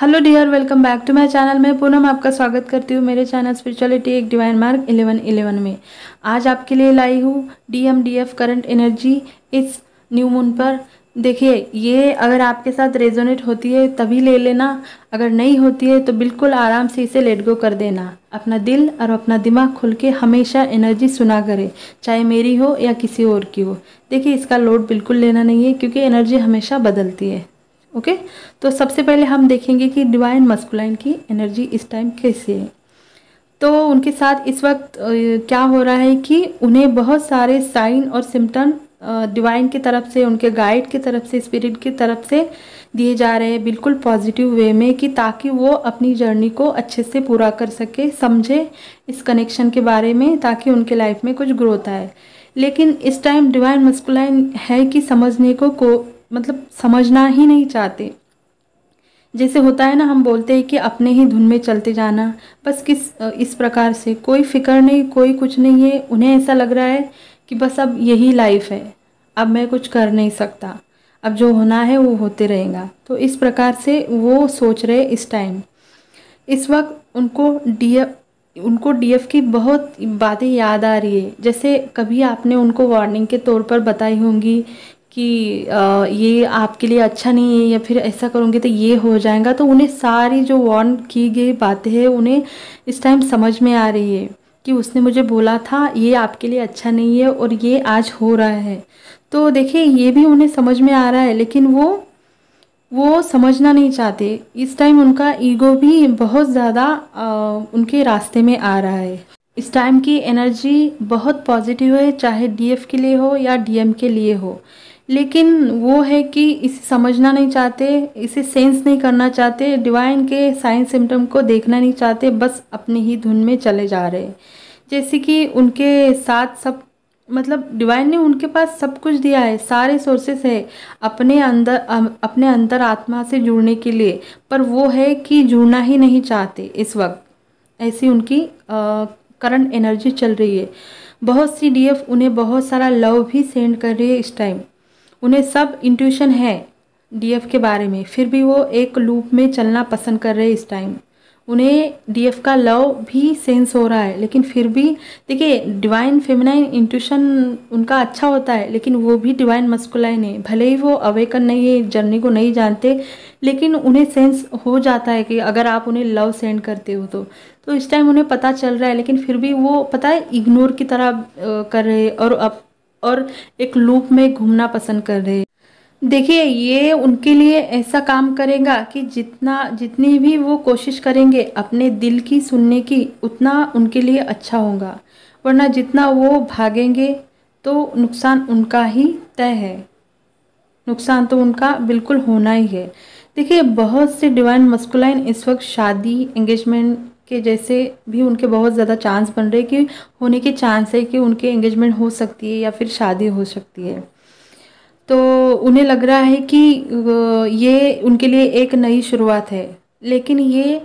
hello dear welcome back to my channel मैं पूनम आपका स्वागत करती हूँ मेरे चैनल स्पिरिचुअलिटी एक डिवाइन मार्ग इलेवन इलेवन में आज आपके लिए लाई हूँ डीएमडीएफ करंट एनर्जी इस न्यू मून पर देखिए ये अगर आपके साथ रेजोनेट होती है तभी ले लेना अगर नहीं होती है तो बिल्कुल आराम से इसे लेट गो कर देना अपना दिल और अपना दिमाग खुल के हमेशा एनर्जी सुना करे चाहे मेरी हो या किसी और की हो देखिए इसका लोड बिल्कुल लेना नहीं है क्योंकि एनर्जी हमेशा बदलती है ओके तो सबसे पहले हम देखेंगे कि डिवाइन मस्कुलाइन की एनर्जी इस टाइम कैसी है तो उनके साथ इस वक्त क्या हो रहा है कि उन्हें बहुत सारे साइन और सिम्टम डिवाइन की तरफ से उनके गाइड की तरफ से स्पिरिट की तरफ से दिए जा रहे हैं बिल्कुल पॉजिटिव वे में कि ताकि वो अपनी जर्नी को अच्छे से पूरा कर सके समझे इस कनेक्शन के बारे में ताकि उनके लाइफ में कुछ ग्रोथ आए लेकिन इस टाइम डिवाइन मस्कुलाइन है कि समझने को, को मतलब समझना ही नहीं चाहते जैसे होता है ना हम बोलते हैं कि अपने ही धुन में चलते जाना बस किस इस प्रकार से कोई फिक्र नहीं कोई कुछ नहीं है उन्हें ऐसा लग रहा है कि बस अब यही लाइफ है अब मैं कुछ कर नहीं सकता अब जो होना है वो होते रहेगा तो इस प्रकार से वो सोच रहे इस टाइम इस वक्त उनको डी उनको डीएफ की बहुत बातें याद आ रही है जैसे कभी आपने उनको वार्निंग के तौर पर बताई होंगी कि ये आपके लिए अच्छा नहीं है या फिर ऐसा करूँगी तो ये हो जाएगा तो उन्हें सारी जो वार्न की गई बातें हैं उन्हें इस टाइम समझ में आ रही है कि उसने मुझे बोला था ये आपके लिए अच्छा नहीं है और ये आज हो रहा है तो देखिए ये भी उन्हें समझ में आ रहा है लेकिन वो वो समझना नहीं चाहते इस टाइम उनका ईगो भी बहुत ज़्यादा उनके रास्ते में आ रहा है इस टाइम की एनर्जी बहुत पॉजिटिव है चाहे डीएफ के लिए हो या डीएम के लिए हो लेकिन वो है कि इसे समझना नहीं चाहते इसे सेंस नहीं करना चाहते डिवाइन के साइन सिम्टम को देखना नहीं चाहते बस अपनी ही धुन में चले जा रहे जैसे कि उनके साथ सब मतलब डिवाइन ने उनके पास सब कुछ दिया है सारे सोर्सेस है अपने अंदर अपने अंदर आत्मा से जुड़ने के लिए पर वो है कि जुड़ना ही नहीं चाहते इस वक्त ऐसी उनकी करंट एनर्जी चल रही है बहुत सी डीएफ उन्हें बहुत सारा लव भी सेंड कर रही है इस टाइम उन्हें सब इंट्यूशन है डीएफ के बारे में फिर भी वो एक लूप में चलना पसंद कर रहे इस टाइम उन्हें डीएफ का लव भी सेंस हो रहा है लेकिन फिर भी देखिए डिवाइन फेमिनाइन इंट्यूशन उनका अच्छा होता है लेकिन वो भी डिवाइन मस्कुलाइन है भले ही वो अवेकन नहीं है जर्नी को नहीं जानते लेकिन उन्हें सेंस हो जाता है कि अगर आप उन्हें लव सेंड करते हो तो तो इस टाइम उन्हें पता चल रहा है लेकिन फिर भी वो पता है इग्नोर की तरह कर रहे और अब और एक लूप में घूमना पसंद कर रहे देखिए ये उनके लिए ऐसा काम करेगा कि जितना जितनी भी वो कोशिश करेंगे अपने दिल की सुनने की उतना उनके लिए अच्छा होगा वरना जितना वो भागेंगे तो नुकसान उनका ही तय है नुकसान तो उनका बिल्कुल होना ही है देखिए बहुत से डिवाइन मस्कुलाइन इस वक्त शादी एंगेजमेंट के जैसे भी उनके बहुत ज़्यादा चांस बन रहे कि होने के चांस है कि उनके एंगेजमेंट हो सकती है या फिर शादी हो सकती है तो उन्हें लग रहा है कि ये उनके लिए एक नई शुरुआत है लेकिन ये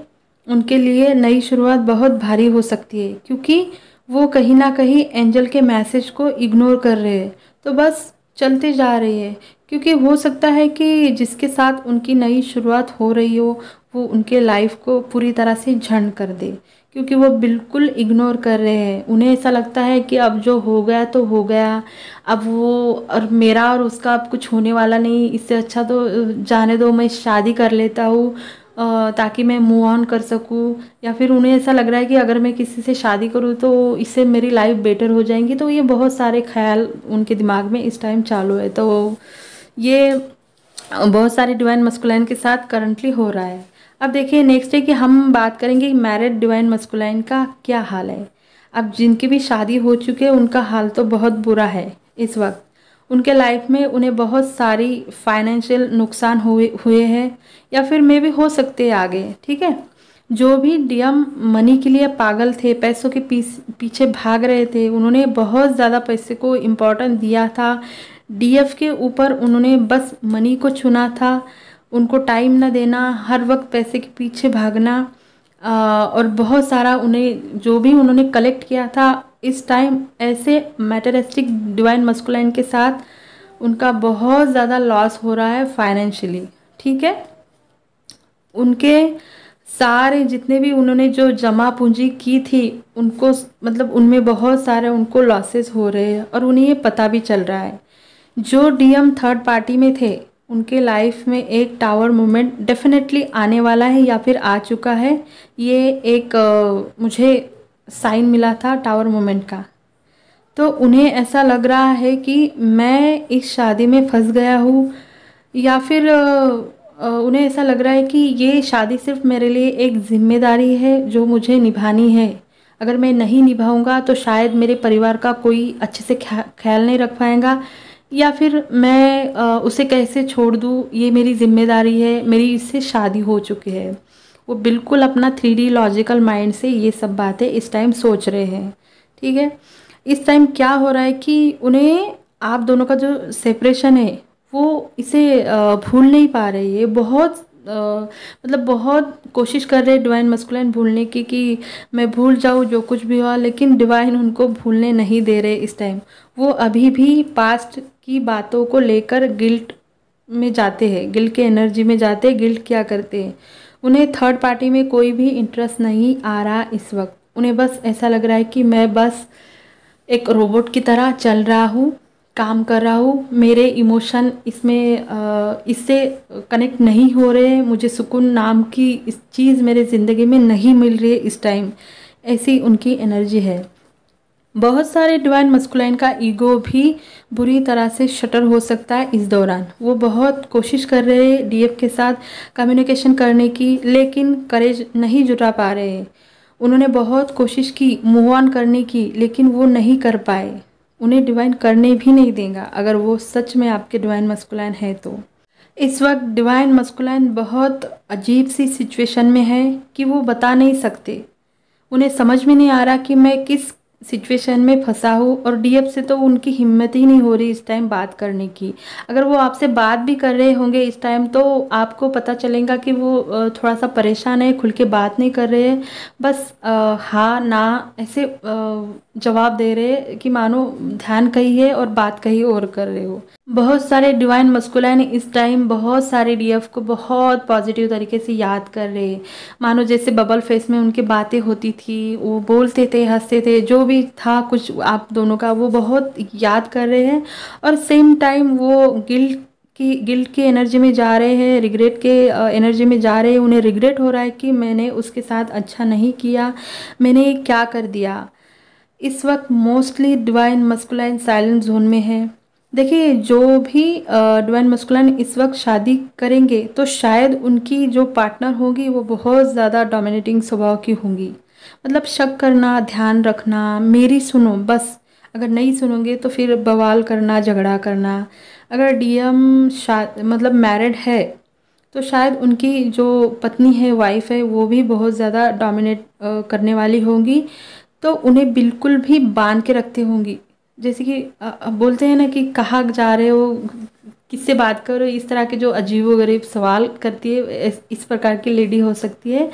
उनके लिए नई शुरुआत बहुत भारी हो सकती है क्योंकि वो कहीं ना कहीं एंजल के मैसेज को इग्नोर कर रहे हैं तो बस चलते जा रही है क्योंकि हो सकता है कि जिसके साथ उनकी नई शुरुआत हो रही हो वो उनके लाइफ को पूरी तरह से झंड कर दे क्योंकि वो बिल्कुल इग्नोर कर रहे हैं उन्हें ऐसा लगता है कि अब जो हो गया तो हो गया अब वो और मेरा और उसका अब कुछ होने वाला नहीं इससे अच्छा तो जाने दो मैं शादी कर लेता हूँ ताकि मैं मूव ऑन कर सकूँ या फिर उन्हें ऐसा लग रहा है कि अगर मैं किसी से शादी करूँ तो इससे मेरी लाइफ बेटर हो जाएंगी तो ये बहुत सारे ख्याल उनके दिमाग में इस टाइम चालू है तो ये बहुत सारे डिवाइन मस्कुलाइन के साथ करंटली हो रहा है अब देखिए नेक्स्ट है कि हम बात करेंगे मैरिड डिवाइन मस्कुलाइन का क्या हाल है अब जिनकी भी शादी हो चुकी है उनका हाल तो बहुत बुरा है इस वक्त उनके लाइफ में उन्हें बहुत सारी फाइनेंशियल नुकसान हुए हुए हैं या फिर मे भी हो सकते हैं आगे ठीक है जो भी डीएम मनी के लिए पागल थे पैसों के पीछे भाग रहे थे उन्होंने बहुत ज़्यादा पैसे को इम्पोर्टेंस दिया था डीएफ के ऊपर उन्होंने बस मनी को चुना था उनको टाइम ना देना हर वक्त पैसे के पीछे भागना आ, और बहुत सारा उन्हें जो भी उन्होंने कलेक्ट किया था इस टाइम ऐसे मैटरिस्टिक डिवाइन मस्कुलाइन के साथ उनका बहुत ज़्यादा लॉस हो रहा है फाइनेंशियली ठीक है उनके सारे जितने भी उन्होंने जो जमा पूंजी की थी उनको मतलब उनमें बहुत सारे उनको लॉसेस हो रहे हैं और उन्हें ये पता भी चल रहा है जो डीएम थर्ड पार्टी में थे उनके लाइफ में एक टावर मोमेंट डेफिनेटली आने वाला है या फिर आ चुका है ये एक मुझे साइन मिला था टावर मोमेंट का तो उन्हें ऐसा लग रहा है कि मैं इस शादी में फंस गया हूँ या फिर उन्हें ऐसा लग रहा है कि ये शादी सिर्फ मेरे लिए एक जिम्मेदारी है जो मुझे निभानी है अगर मैं नहीं निभाऊंगा तो शायद मेरे परिवार का कोई अच्छे से ख्याल नहीं रख पाएगा या फिर मैं उसे कैसे छोड़ दूँ ये मेरी जिम्मेदारी है मेरी इससे शादी हो चुकी है वो बिल्कुल अपना थ्री डी लॉजिकल माइंड से ये सब बातें इस टाइम सोच रहे हैं ठीक है इस टाइम क्या हो रहा है कि उन्हें आप दोनों का जो सेपरेशन है वो इसे भूल नहीं पा रही है बहुत आ, मतलब बहुत कोशिश कर रहे डिवाइन मस्कुलाइन भूलने की कि मैं भूल जाऊँ जो कुछ भी हुआ लेकिन डिवाइन उनको भूलने नहीं दे रहे इस टाइम वो अभी भी पास्ट की बातों को लेकर गिल्ट में जाते हैं गिल्ट के एनर्जी में जाते हैं गिल्ट क्या करते हैं उन्हें थर्ड पार्टी में कोई भी इंटरेस्ट नहीं आ रहा इस वक्त उन्हें बस ऐसा लग रहा है कि मैं बस एक रोबोट की तरह चल रहा हूँ काम कर रहा हूँ मेरे इमोशन इसमें इससे कनेक्ट नहीं हो रहे मुझे सुकून नाम की इस चीज़ मेरे ज़िंदगी में नहीं मिल रही है इस टाइम ऐसी उनकी एनर्जी है बहुत सारे डिवाइन मस्कुलाइन का ईगो भी बुरी तरह से शटर हो सकता है इस दौरान वो बहुत कोशिश कर रहे हैं डीएफ के साथ कम्युनिकेशन करने की लेकिन करेज नहीं जुटा पा रहे उन्होंने बहुत कोशिश की मूव ऑन करने की लेकिन वो नहीं कर पाए उन्हें डिवाइन करने भी नहीं देगा अगर वो सच में आपके डिवाइन मस्कुलाइन है तो इस वक्त डिवाइन मस्कुलाइन बहुत अजीब सी सिचुएशन में है कि वो बता नहीं सकते उन्हें समझ में नहीं आ रहा कि मैं किस सिचुएशन में फंसा हो और डीएफ से तो उनकी हिम्मत ही नहीं हो रही इस टाइम बात करने की अगर वो आपसे बात भी कर रहे होंगे इस टाइम तो आपको पता चलेगा कि वो थोड़ा सा परेशान है खुल के बात नहीं कर रहे हैं बस हाँ ना ऐसे जवाब दे रहे कि मानो ध्यान कही है और बात कही और कर रहे हो बहुत सारे डिवाइन मस्कुलाइन इस टाइम बहुत सारे डी को बहुत पॉजिटिव तरीके से याद कर रहे मानो जैसे बबल फेस में उनकी बातें होती थी वो बोलते थे हंसते थे जो भी था कुछ आप दोनों का वो बहुत याद कर रहे हैं और सेम टाइम वो गिल्ट की गिल्ट के एनर्जी में जा रहे हैं रिग्रेट के एनर्जी में जा रहे हैं उन्हें रिग्रेट हो रहा है कि मैंने उसके साथ अच्छा नहीं किया मैंने क्या कर दिया इस वक्त mostly divine masculine silent zone में है देखिए जो भी डिवाइन मस्कुलाइन इस वक्त शादी करेंगे तो शायद उनकी जो पार्टनर होगी वो बहुत ज़्यादा डोमिनेटिंग स्वभाव की होंगी मतलब शक करना ध्यान रखना मेरी सुनो बस अगर नहीं सुनोगे तो फिर बवाल करना झगड़ा करना अगर डीएम शायद मतलब मैरिड है तो शायद उनकी जो पत्नी है वाइफ है वो भी बहुत ज़्यादा डोमिनेट करने वाली होंगी तो उन्हें बिल्कुल भी बांध के रखती होंगी जैसे कि बोलते हैं ना कि कहाँ जा रहे हो किससे बात करो इस तरह के जो अजीबोगरीब सवाल करती है इस प्रकार की लेडी हो सकती है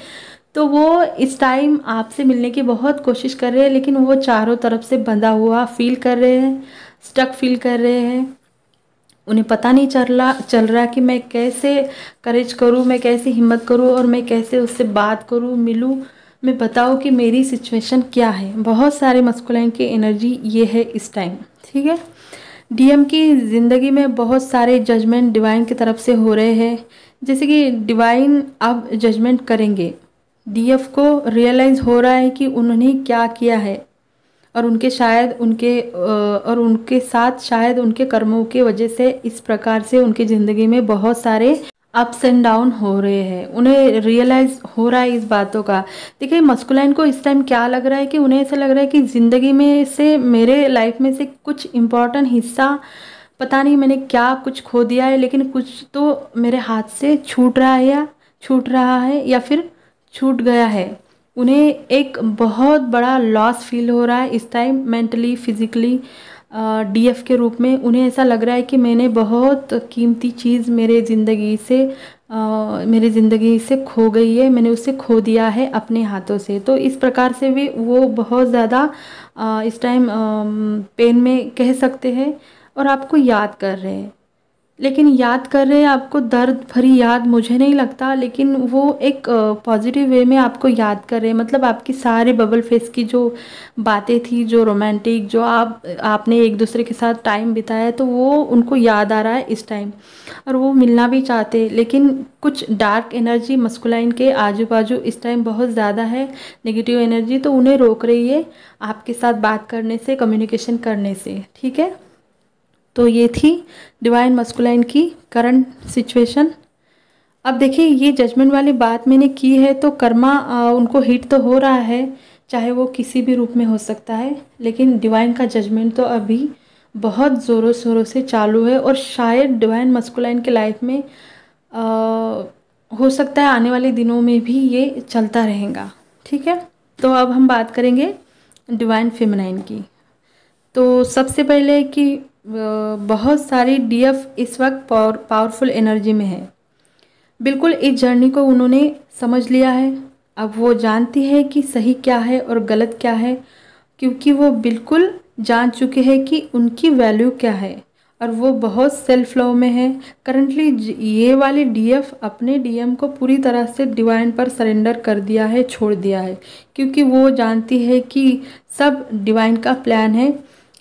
तो वो इस टाइम आपसे मिलने की बहुत कोशिश कर रहे हैं लेकिन वो चारों तरफ से बंधा हुआ फील कर रहे हैं स्टक फील कर रहे हैं उन्हें पता नहीं चल रहा चल रहा कि मैं कैसे करेज करूँ मैं कैसे हिम्मत करूँ और मैं कैसे उससे बात करूँ मिलूँ मैं बताऊँ कि मेरी सिचुएशन क्या है बहुत सारे मस्कुलाइन की एनर्जी ये है इस टाइम ठीक है डीएम की ज़िंदगी में बहुत सारे जजमेंट डिवाइन की तरफ से हो रहे हैं जैसे कि डिवाइन अब जजमेंट करेंगे डीएफ को रियलाइज़ हो रहा है कि उन्होंने क्या किया है और उनके शायद उनके और उनके साथ शायद उनके कर्मों के वजह से इस प्रकार से उनकी ज़िंदगी में बहुत सारे अप्स एंड डाउन हो रहे हैं उन्हें रियलाइज़ हो रहा है इस बातों का देखिए मस्कुलाइन को इस टाइम क्या लग रहा है कि उन्हें ऐसा लग रहा है कि ज़िंदगी में से मेरे लाइफ में से कुछ इम्पॉर्टेंट हिस्सा पता नहीं मैंने क्या कुछ खो दिया है लेकिन कुछ तो मेरे हाथ से छूट रहा है या छूट रहा है या फिर छूट गया है उन्हें एक बहुत बड़ा लॉस फील हो रहा है इस टाइम मेंटली फिज़िकली डीएफ के रूप में उन्हें ऐसा लग रहा है कि मैंने बहुत कीमती चीज़ मेरे ज़िंदगी से आ, मेरे ज़िंदगी से खो गई है मैंने उसे खो दिया है अपने हाथों से तो इस प्रकार से भी वो बहुत ज़्यादा इस टाइम पेन में कह सकते हैं और आपको याद कर रहे हैं लेकिन याद कर रहे आपको दर्द भरी याद मुझे नहीं लगता लेकिन वो एक पॉजिटिव वे में आपको याद कर रहे मतलब आपकी सारे बबल फेस की जो बातें थी जो रोमांटिक जो आप आपने एक दूसरे के साथ टाइम बिताया तो वो उनको याद आ रहा है इस टाइम और वो मिलना भी चाहते लेकिन कुछ डार्क एनर्जी मस्कुलाइन के आजू बाजू इस टाइम बहुत ज़्यादा है नेगेटिव एनर्जी तो उन्हें रोक रही है आपके साथ बात करने से कम्युनिकेशन करने से ठीक है तो ये थी डिवाइन मस्कुलाइन की करंट सिचुएशन अब देखिए ये जजमेंट वाली बात मैंने की है तो कर्मा उनको हिट तो हो रहा है चाहे वो किसी भी रूप में हो सकता है लेकिन डिवाइन का जजमेंट तो अभी बहुत ज़ोरों शोरों से चालू है और शायद डिवाइन मस्कुलाइन के लाइफ में आ, हो सकता है आने वाले दिनों में भी ये चलता रहेगा ठीक है तो अब हम बात करेंगे डिवाइन फेमनाइन की तो सबसे पहले कि बहुत सारी डीएफ इस वक्त पावर पावरफुल एनर्जी में है बिल्कुल इस जर्नी को उन्होंने समझ लिया है अब वो जानती है कि सही क्या है और गलत क्या है क्योंकि वो बिल्कुल जान चुके हैं कि उनकी वैल्यू क्या है और वो बहुत सेल्फ लव में है करंटली ये वाले डीएफ अपने डीएम को पूरी तरह से डिवाइन पर सरेंडर कर दिया है छोड़ दिया है क्योंकि वो जानती है कि सब डिवाइन का प्लान है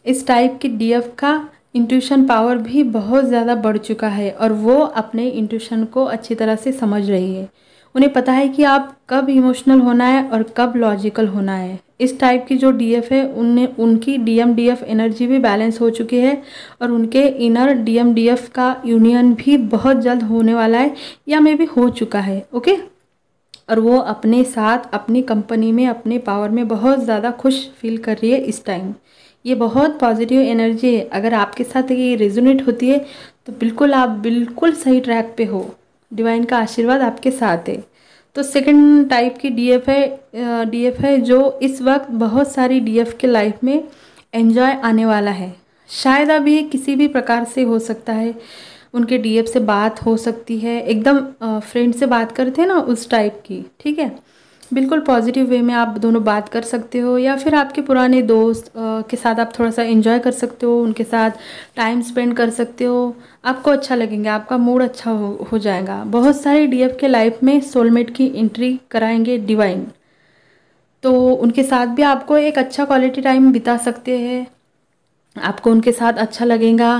इस टाइप के डीएफ का इंट्यूशन पावर भी बहुत ज़्यादा बढ़ चुका है और वो अपने इंट्यूशन को अच्छी तरह से समझ रही है उन्हें पता है कि आप कब इमोशनल होना है और कब लॉजिकल होना है इस टाइप की जो डीएफ है उनने उनकी डीएमडीएफ एनर्जी भी बैलेंस हो चुकी है और उनके इनर डीएमडीएफ का यूनियन भी बहुत जल्द होने वाला है या मे भी हो चुका है ओके और वो अपने साथ अपनी कंपनी में अपने पावर में बहुत ज़्यादा खुश फील कर रही है इस टाइम ये बहुत पॉजिटिव एनर्जी है अगर आपके साथ ये रेजोनेट होती है तो बिल्कुल आप बिल्कुल सही ट्रैक पे हो डिवाइन का आशीर्वाद आपके साथ है तो सेकंड टाइप की डीएफ है डीएफ है जो इस वक्त बहुत सारी डीएफ के लाइफ में एंजॉय आने वाला है शायद अब ये किसी भी प्रकार से हो सकता है उनके डीएफ से बात हो सकती है एकदम फ्रेंड से बात करते हैं ना उस टाइप की ठीक है बिल्कुल पॉजिटिव वे में आप दोनों बात कर सकते हो या फिर आपके पुराने दोस्त के साथ आप थोड़ा सा इन्जॉय कर सकते हो उनके साथ टाइम स्पेंड कर सकते हो आपको अच्छा लगेंगे आपका मूड अच्छा हो, हो जाएगा बहुत सारे डीएफ के लाइफ में सोलमेट की एंट्री कराएंगे डिवाइन तो उनके साथ भी आपको एक अच्छा क्वालिटी टाइम बिता सकते हैं आपको उनके साथ अच्छा लगेगा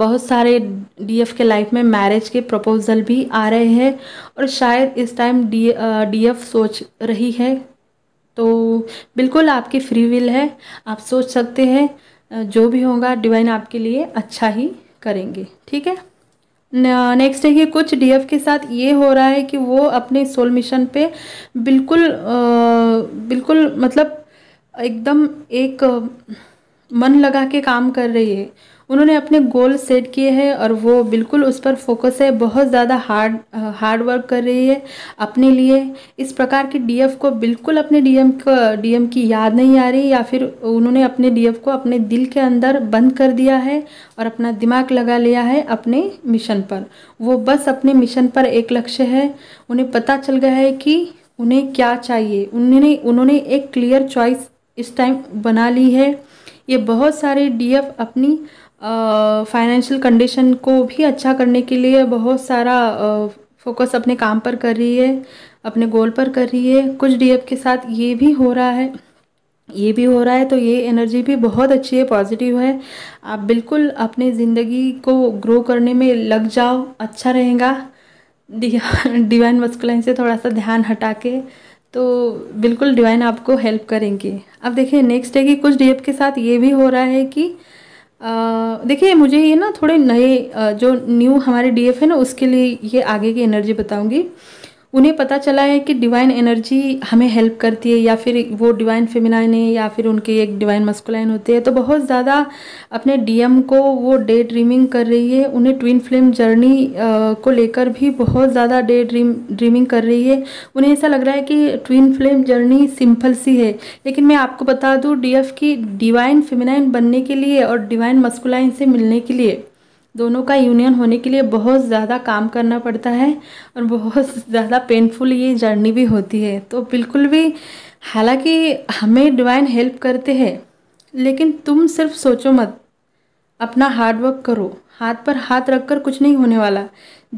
बहुत सारे डीएफ के लाइफ में मैरिज के प्रपोज़ल भी आ रहे हैं और शायद इस टाइम डी डीएफ सोच रही है तो बिल्कुल आपकी फ्री विल है आप सोच सकते हैं जो भी होगा डिवाइन आपके लिए अच्छा ही करेंगे ठीक है नेक्स्ट है कि कुछ डीएफ के साथ ये हो रहा है कि वो अपने सोल मिशन पे बिल्कुल आ, बिल्कुल मतलब एकदम एक मन लगा के काम कर रही है उन्होंने अपने गोल सेट किए हैं और वो बिल्कुल उस पर फोकस है बहुत ज़्यादा हार्ड हार्ड वर्क कर रही है अपने लिए इस प्रकार की डीएफ को बिल्कुल अपने डीएम को डीएम की याद नहीं आ रही या फिर उन्होंने अपने डीएफ को अपने दिल के अंदर बंद कर दिया है और अपना दिमाग लगा लिया है अपने मिशन पर वो बस अपने मिशन पर एक लक्ष्य है उन्हें पता चल गया है कि उन्हें क्या चाहिए उन्होंने उन्होंने एक क्लियर चॉइस इस टाइम बना ली है ये बहुत सारे डीएफ अपनी फाइनेंशियल कंडीशन को भी अच्छा करने के लिए बहुत सारा फोकस अपने काम पर कर रही है अपने गोल पर कर रही है कुछ डीएफ के साथ ये भी हो रहा है ये भी हो रहा है तो ये एनर्जी भी बहुत अच्छी है पॉजिटिव है आप बिल्कुल अपने ज़िंदगी को ग्रो करने में लग जाओ अच्छा रहेगा डिवाइन मस्कुलाइन से थोड़ा सा ध्यान हटा के तो बिल्कुल डिवाइन आपको हेल्प करेंगे अब देखिए नेक्स्ट है कि कुछ डी के साथ ये भी हो रहा है कि देखिए मुझे ये ना थोड़े नए जो न्यू हमारे डी है ना उसके लिए ये आगे की एनर्जी बताऊंगी उन्हें पता चला है कि डिवाइन एनर्जी हमें हेल्प करती है या फिर वो डिवाइन फेमिलाइन है या फिर उनके एक डिवाइन मस्कुलाइन होते हैं तो बहुत ज़्यादा अपने डीएम को वो डे ड्रीमिंग कर रही है उन्हें ट्विन फ्लेम जर्नी को लेकर भी बहुत ज़्यादा डे ड्रीम ड्रीमिंग कर रही है उन्हें ऐसा लग रहा है कि ट्विन फ्लेम जर्नी सिंपल सी है लेकिन मैं आपको बता दूँ डी की डिवाइन फेमिलाइन बनने के लिए और डिवाइन मस्कुलाइन से मिलने के लिए दोनों का यूनियन होने के लिए बहुत ज़्यादा काम करना पड़ता है और बहुत ज़्यादा पेनफुल ये जर्नी भी होती है तो बिल्कुल भी हालांकि हमें डिवाइन हेल्प करते हैं लेकिन तुम सिर्फ सोचो मत अपना हार्डवर्क करो हाथ पर हाथ रखकर कुछ नहीं होने वाला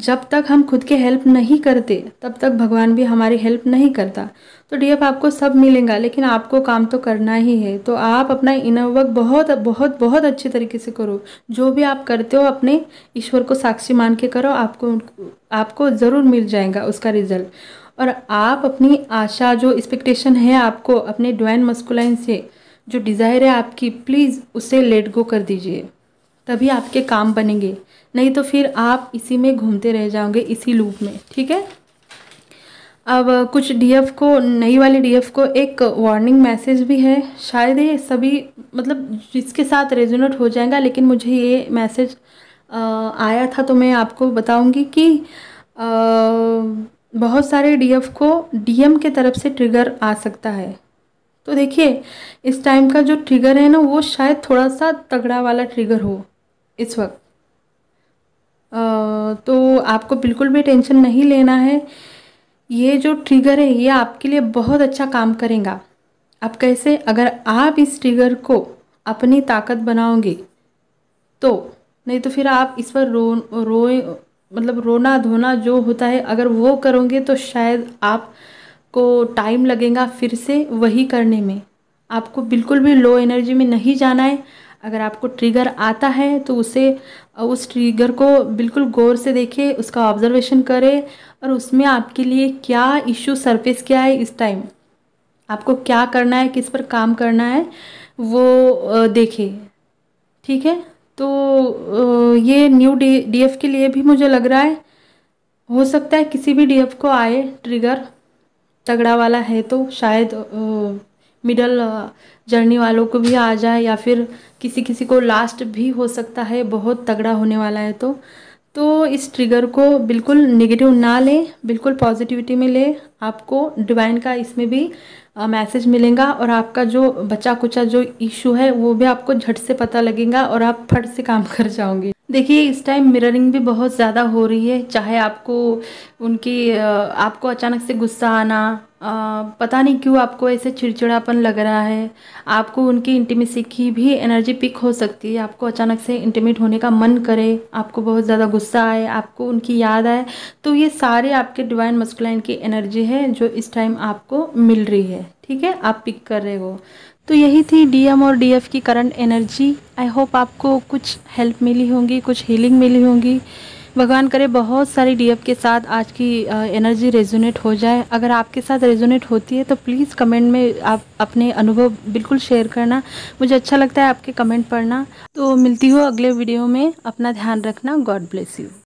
जब तक हम खुद के हेल्प नहीं करते तब तक भगवान भी हमारी हेल्प नहीं करता तो डी आपको सब मिलेगा लेकिन आपको काम तो करना ही है तो आप अपना इनर वर्क बहुत बहुत बहुत अच्छे तरीके से करो जो भी आप करते हो अपने ईश्वर को साक्षी मान के करो आपको आपको ज़रूर मिल जाएगा उसका रिजल्ट और आप अपनी आशा जो एक्सपेक्टेशन है आपको अपने डिवाइन मस्कुलाइन से जो डिज़ायर है आपकी प्लीज़ उसे लेट गो कर दीजिए तभी आपके काम बनेंगे नहीं तो फिर आप इसी में घूमते रह जाओगे इसी लूप में ठीक है अब कुछ डीएफ को नई वाले डीएफ को एक वार्निंग मैसेज भी है शायद ये सभी मतलब जिसके साथ रेजोनेट हो जाएगा लेकिन मुझे ये मैसेज आया था तो मैं आपको बताऊंगी कि आ, बहुत सारे डीएफ को डीएम के तरफ से ट्रिगर आ सकता है तो देखिए इस टाइम का जो ट्रिगर है ना वो शायद थोड़ा सा तगड़ा वाला ट्रिगर हो इस वक्त आ, तो आपको बिल्कुल भी टेंशन नहीं लेना है ये जो ट्रिगर है ये आपके लिए बहुत अच्छा काम करेगा अब कैसे अगर आप इस ट्रिगर को अपनी ताकत बनाओगे तो नहीं तो फिर आप इस पर रो रोए मतलब रोना धोना जो होता है अगर वो करोगे तो शायद आप को टाइम लगेगा फिर से वही करने में आपको बिल्कुल भी लो एनर्जी में नहीं जाना है अगर आपको ट्रिगर आता है तो उसे उस ट्रिगर को बिल्कुल गौर से देखे उसका ऑब्जर्वेशन करें और उसमें आपके लिए क्या इश्यू सरफेस किया है इस टाइम आपको क्या करना है किस पर काम करना है वो देखे ठीक है तो ये न्यू डी के लिए भी मुझे लग रहा है हो सकता है किसी भी डी को आए ट्रिगर तगड़ा वाला है तो शायद मिडल जर्नी वालों को भी आ जाए या फिर किसी किसी को लास्ट भी हो सकता है बहुत तगड़ा होने वाला है तो तो इस ट्रिगर को बिल्कुल नेगेटिव ना लें बिल्कुल पॉजिटिविटी में लें आपको डिवाइन का इसमें भी मैसेज मिलेगा और आपका जो बचा कुचा जो इशू है वो भी आपको झट से पता लगेगा और आप फट से काम कर जाओगे देखिए इस टाइम मिररिंग भी बहुत ज़्यादा हो रही है चाहे आपको उनकी आपको अचानक से गुस्सा आना पता नहीं क्यों आपको ऐसे चिड़चिड़ापन लग रहा है आपको उनकी इंटीमेसी की भी एनर्जी पिक हो सकती है आपको अचानक से इंटीमेट होने का मन करे आपको बहुत ज़्यादा गुस्सा आए आपको उनकी याद आए तो ये सारे आपके डिवाइन मस्कुलाइन की एनर्जी है जो इस टाइम आपको मिल रही है ठीक है आप पिक कर रहे हो तो यही थी डीएम और डीएफ की करंट एनर्जी आई होप आपको कुछ हेल्प मिली होगी कुछ हीलिंग मिली होंगी भगवान करे बहुत सारी डीएफ के साथ आज की एनर्जी रेजोनेट हो जाए अगर आपके साथ रेजोनेट होती है तो प्लीज़ कमेंट में आप अपने अनुभव बिल्कुल शेयर करना मुझे अच्छा लगता है आपके कमेंट पढ़ना तो मिलती हो अगले वीडियो में अपना ध्यान रखना गॉड ब्लेस यू